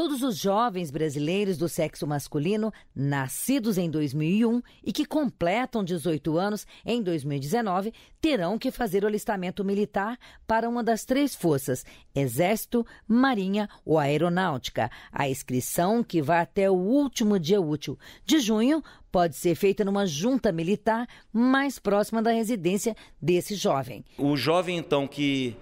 todos os jovens brasileiros do sexo masculino nascidos em 2001 e que completam 18 anos em 2019 terão que fazer o alistamento militar para uma das três forças: Exército, Marinha ou Aeronáutica. A inscrição, que vai até o último dia útil de junho, pode ser feita numa junta militar mais próxima da residência desse jovem. O jovem, então, que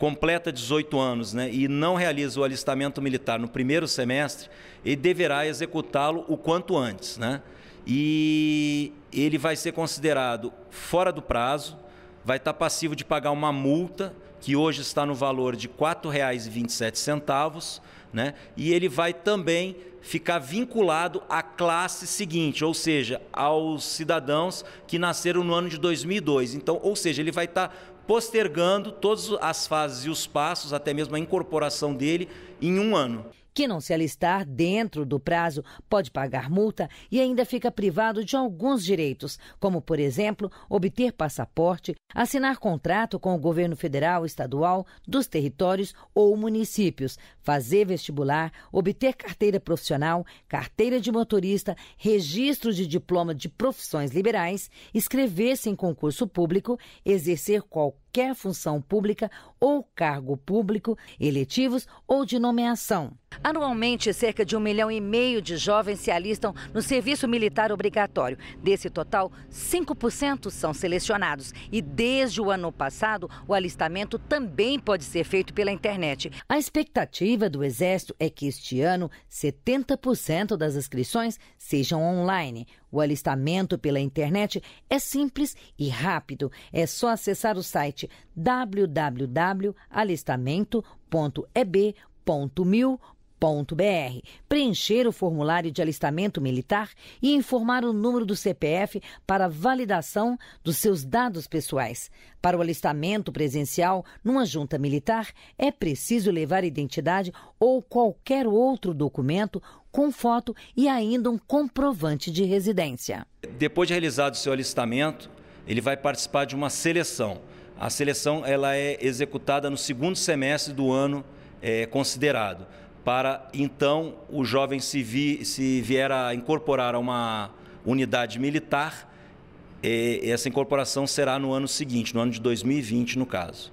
completa 18 anos né, e não realiza o alistamento militar no primeiro semestre, ele deverá executá-lo o quanto antes. Né? E ele vai ser considerado fora do prazo, vai estar passivo de pagar uma multa, que hoje está no valor de R$ 4,27, né? e ele vai também ficar vinculado à classe seguinte, ou seja, aos cidadãos que nasceram no ano de 2002. Então, ou seja, ele vai estar postergando todas as fases e os passos, até mesmo a incorporação dele, em um ano. Que não se alistar dentro do prazo pode pagar multa e ainda fica privado de alguns direitos, como, por exemplo, obter passaporte, Assinar contrato com o governo federal, estadual, dos territórios ou municípios, fazer vestibular, obter carteira profissional, carteira de motorista, registro de diploma de profissões liberais, inscrever-se em concurso público, exercer qualquer função pública ou cargo público, eletivos ou de nomeação. Anualmente, cerca de um milhão e meio de jovens se alistam no serviço militar obrigatório. Desse total, 5% são selecionados e Desde o ano passado, o alistamento também pode ser feito pela internet. A expectativa do Exército é que este ano 70% das inscrições sejam online. O alistamento pela internet é simples e rápido. É só acessar o site www.alistamento.eb.mil.com www.cpf.br, preencher o formulário de alistamento militar e informar o número do CPF para validação dos seus dados pessoais. Para o alistamento presencial numa junta militar, é preciso levar identidade ou qualquer outro documento com foto e ainda um comprovante de residência. Depois de realizado o seu alistamento, ele vai participar de uma seleção. A seleção ela é executada no segundo semestre do ano é, considerado para então o jovem se, vi, se vier a incorporar a uma unidade militar, essa incorporação será no ano seguinte, no ano de 2020, no caso.